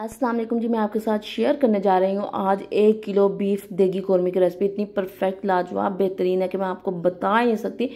अस्सलाम वालेकुम जी मैं आपके साथ शेयर करने जा रही हूँ आज एक किलो बीफ देगी कौरमे की रेसिपी इतनी परफेक्ट लाजवाब बेहतरीन है कि मैं आपको बता ही नहीं सकती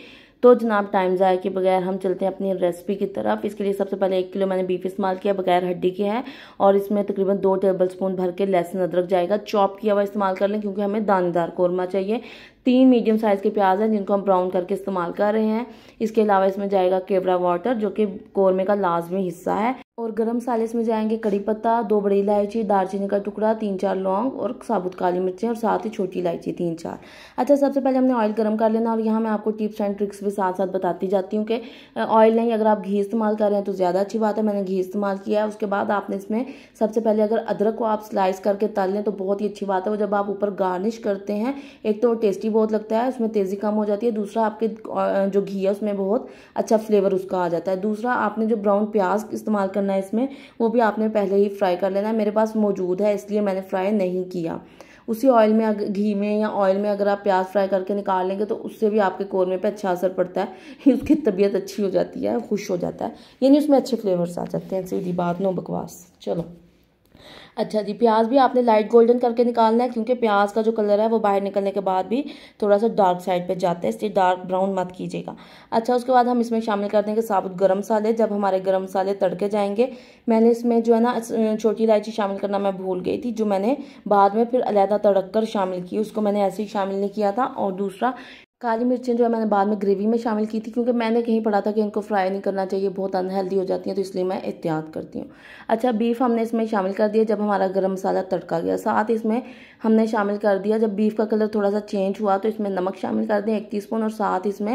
तो जनाब टाइम ज़ाया के बगैर हम चलते हैं अपनी रेसिपी की तरफ इसके लिए सबसे पहले एक किलो मैंने बीफ इस्तेमाल किया बगैर हड्डी के है और इसमें तकरीबन दो टेबल स्पून भर के लहसुन अदरक जाएगा चॉप किया हुआ इस्तेमाल कर लें क्योंकि हमें दानेदार कौरमा चाहिए तीन मीडियम साइज़ के प्याज हैं जिनको हम ब्राउन करके इस्तेमाल कर रहे हैं इसके अलावा इसमें जाएगा केवड़ा वाटर जो कि कौरमे का लाजमी हिस्सा है और गरम मसाले इसमें जाएंगे कड़ी पत्ता दो बड़ी इलायची दालचीनी का टुकड़ा तीन चार लौंग और साबुत काली मिर्चें और साथ ही छोटी इलायची तीन चार अच्छा सबसे पहले हमने ऑयल गरम कर लेना और यहाँ मैं आपको टिप्स एंड ट्रिक्स भी साथ साथ बताती जाती हूँ कि ऑयल नहीं अगर आप घी इस्तेमाल कर रहे हैं तो ज़्यादा अच्छी बात है मैंने घी इस्तेमाल किया है उसके बाद आपने इसमें सबसे पहले अगर अदरक को आप स्लाइस करके तल लें तो बहुत ही अच्छी बात है वो जब आप ऊपर गार्निश करते हैं एक तो टेस्टी बहुत लगता है उसमें तेज़ी कम हो जाती है दूसरा आपके जो घी है उसमें बहुत अच्छा फ्लेवर उसका आ जाता है दूसरा आपने जो ब्राउन प्याज इस्तेमाल करना है इसमें वो भी आपने पहले ही फ्राई कर लेना है मेरे पास मौजूद है इसलिए मैंने फ्राई नहीं किया उसी ऑयल में घी में या ऑयल में अगर आप प्याज फ्राई करके निकाल लेंगे तो उससे भी आपके कौरमे पे अच्छा असर पड़ता है उसकी तबीयत अच्छी हो जाती है खुश हो जाता है यानी उसमें अच्छे फ्लेवर्स आ जाते हैं सीधी बात नो बकवास चलो अच्छा जी प्याज भी आपने लाइट गोल्डन करके निकालना है क्योंकि प्याज का जो कलर है वो बाहर निकलने के बाद भी थोड़ा सा डार्क साइड पे जाता है इसलिए डार्क ब्राउन मत कीजिएगा अच्छा उसके बाद हम इसमें शामिल कर देंगे साबुत गर्म मसाले जब हमारे गर्म मसाले तड़के जाएंगे मैंने इसमें जो है ना छोटी इलायची शामिल करना मैं भूल गई थी जो मैंने बाद में फिर अलहदा तड़क कर शामिल की उसको मैंने ऐसे ही शामिल नहीं किया था और दूसरा काली मिर्चें जो है मैंने बाद में ग्रेवी में शामिल की थी क्योंकि मैंने कहीं पढ़ा था कि इनको फ्राई नहीं करना चाहिए बहुत अनहेल्दी हो जाती हैं तो इसलिए मैं एहतियात करती हूँ अच्छा बीफ हमने इसमें शामिल कर दिया जब हमारा गर्म मसाला तड़का गया साथ इसमें हमने शामिल कर दिया जब बीफ का कलर थोड़ा सा चेंज हुआ तो इसमें नमक शामिल कर दें एक स्पून और साथ इसमें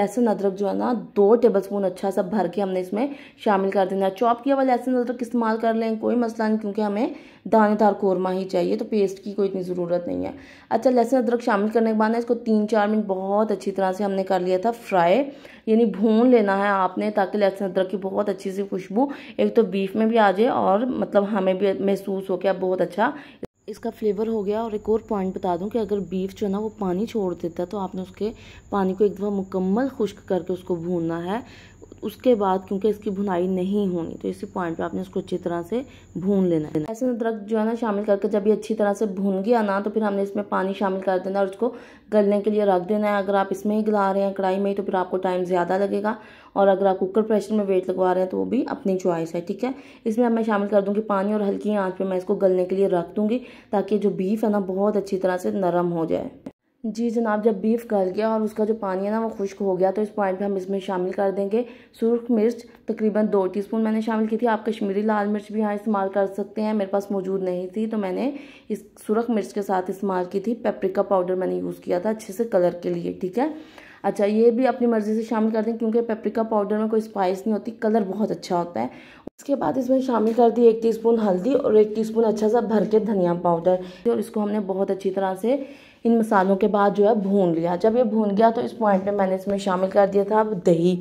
लहसुन अदरक जो है ना दो स्पून अच्छा सा भर के हमने इसमें शामिल कर देना चॉप किया हुआ लहसुन अदरक इस्तेमाल कर लें कोई मसला नहीं क्योंकि हमें दानेदार कौरमा ही चाहिए तो पेस्ट की कोई इतनी ज़रूरत नहीं है अच्छा लहसुन अदरक शामिल करने के बाद ना इसको तीन चार मिनट बहुत बहुत अच्छी तरह से हमने कर लिया था फ्राई यानी भून लेना है आपने ताकि लहसुन अदरक की बहुत अच्छी सी खुशबू एक तो बीफ में भी आ जाए और मतलब हमें भी महसूस हो गया बहुत अच्छा इसका फ्लेवर हो गया और एक और पॉइंट बता दूं कि अगर बीफ जो है ना वो पानी छोड़ देता है तो आपने उसके पानी को एक दफ़ा मुकम्मल खुश्क करके उसको भूनना है उसके बाद क्योंकि इसकी भुनाई नहीं होनी तो इसी पॉइंट पे आपने इसको अच्छी तरह से भून लेना है ऐसे अदरक जो है ना शामिल करके जब ये अच्छी तरह से भून गया ना तो फिर हमने इसमें पानी शामिल कर देना और उसको गलने के लिए रख देना है अगर आप इसमें ही गला रहे हैं कढ़ाई में ही तो फिर आपको टाइम ज़्यादा लगेगा और अगर आप कुकर प्रेशर में वेट लगवा रहे हैं तो वो भी अपनी चॉइस है ठीक है इसमें अब मैं शामिल कर दूँगी पानी और हल्की आँच पर मैं इसको गलने के लिए रख दूँगी ताकि जो बीफ है ना बहुत अच्छी तरह से नरम हो जाए जी जनाब जब बीफ गल गया और उसका जो पानी है ना वो खुश्क हो गया तो इस पॉइंट पे हम इसमें शामिल कर देंगे सुरख मिर्च तकरीबन दो टीस्पून मैंने शामिल की थी आप कश्मीरी लाल मिर्च भी यहाँ इस्तेमाल कर सकते हैं मेरे पास मौजूद नहीं थी तो मैंने इस सुरख मिर्च के साथ इस्तेमाल की थी पेपरिका पाउडर मैंने यूज़ किया था अच्छे से कलर के लिए ठीक है अच्छा ये भी अपनी मर्ज़ी से शामिल कर दें क्योंकि पेपरिका पाउडर में कोई स्पाइस नहीं होती कलर बहुत अच्छा होता है इसके बाद इसमें शामिल कर दी एक टीस्पून हल्दी और एक टीस्पून अच्छा सा भर के धनिया पाउडर और इसको हमने बहुत अच्छी तरह से इन मसालों के बाद जो है भून लिया जब ये भून गया तो इस पॉइंट पे मैंने इसमें शामिल कर दिया था अब दही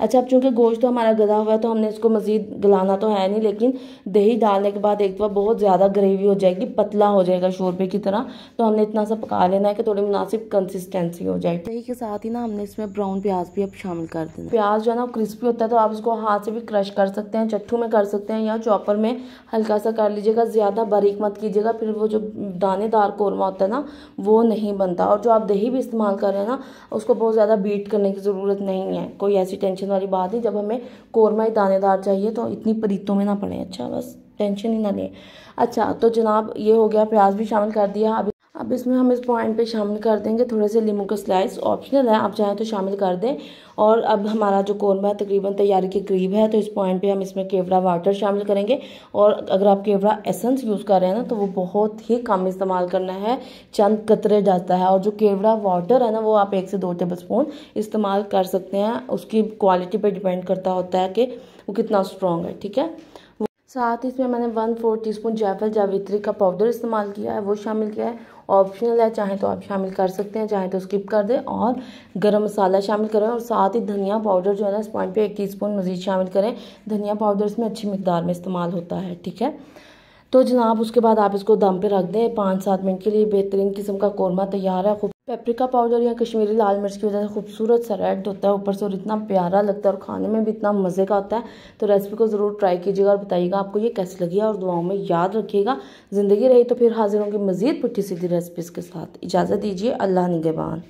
अच्छा अब चूँकि गोश्त तो हमारा गला हुआ है तो हमने इसको मज़ीद गलाना तो है नहीं लेकिन दही डालने के बाद एक बार तो बहुत ज़्यादा ग्रेवी हो जाएगी पतला हो जाएगा शोरबे की तरह तो हमने इतना सा पका लेना है कि थोड़ी मुनासिब कंसिस्टेंसी हो जाए दही के साथ ही ना हमने इसमें ब्राउन प्याज भी अब शामिल कर देना प्याज जो है ना क्रिस्पी होता है तो आप इसको हाथ से भी क्रश कर सकते हैं चट्ठू में कर सकते हैं या चॉपर में हल्का सा कर लीजिएगा ज़्यादा बारीक मत कीजिएगा फिर वो जो दानेदार कौरमा होता है ना वो नहीं बनता और जो आप दही भी इस्तेमाल कर रहे हैं ना उसको बहुत ज़्यादा बीट करने की ज़रूरत नहीं है कोई ऐसी टेंशन टेंशन वाली बात है जब हमें कौरमा ही दानेदार चाहिए तो इतनी परीतों में ना पड़े अच्छा बस टेंशन ही ना लें अच्छा तो जनाब ये हो गया प्याज भी शामिल कर दिया अभी अब इसमें हम इस पॉइंट पे शामिल कर देंगे थोड़े से लीमू के स्लाइस ऑप्शनल है आप चाहें तो शामिल कर दें और अब हमारा जो कौरमा है तकरीबन तैयारी के करीब है तो इस पॉइंट पे हम इसमें केवड़ा वाटर शामिल करेंगे और अगर आप केवड़ा एसेंस यूज़ कर रहे हैं ना तो वो बहुत ही कम इस्तेमाल करना है चंद कतरे जाता है और जो केवड़ा वाटर है ना वो आप एक से दो टेबल स्पून इस्तेमाल कर सकते हैं उसकी क्वालिटी पर डिपेंड करता होता है कि वो कितना स्ट्रॉन्ग है ठीक है साथ ही इसमें मैंने वन फोर टीस्पून जायफल जावित्री का पाउडर इस्तेमाल किया है वो शामिल किया है ऑप्शनल है चाहे तो आप शामिल कर सकते हैं चाहे तो स्किप कर दें और गरम मसाला शामिल करें और साथ ही धनिया पाउडर जो है ना इस पॉइंट पे एक टी स्पून मज़ीद शामिल करें धनिया पाउडर इसमें अच्छी मकदार में इस्तेमाल होता है ठीक है तो जनाब उसके बाद आप इसको दम पर रख दें पाँच सात मिनट के लिए बेहतरीन किस्म का कौरमा तैयार है पेपरिका पाउडर या कश्मीरी लाल मिर्च की वजह से खूबसूरत सा रेड होता है ऊपर से और इतना प्यारा लगता है और खाने में भी इतना मज़े का होता है तो रेसिपी को ज़रूर ट्राई कीजिएगा और बताइएगा आपको ये कैसी लगी है और दुआओं में याद रखिएगा ज़िंदगी रही तो फिर हाजिर होंगी मज़ीद पुट्टी सीधी रेसिपीज़ के साथ इजाज़त दीजिए अल्लाह निगेबान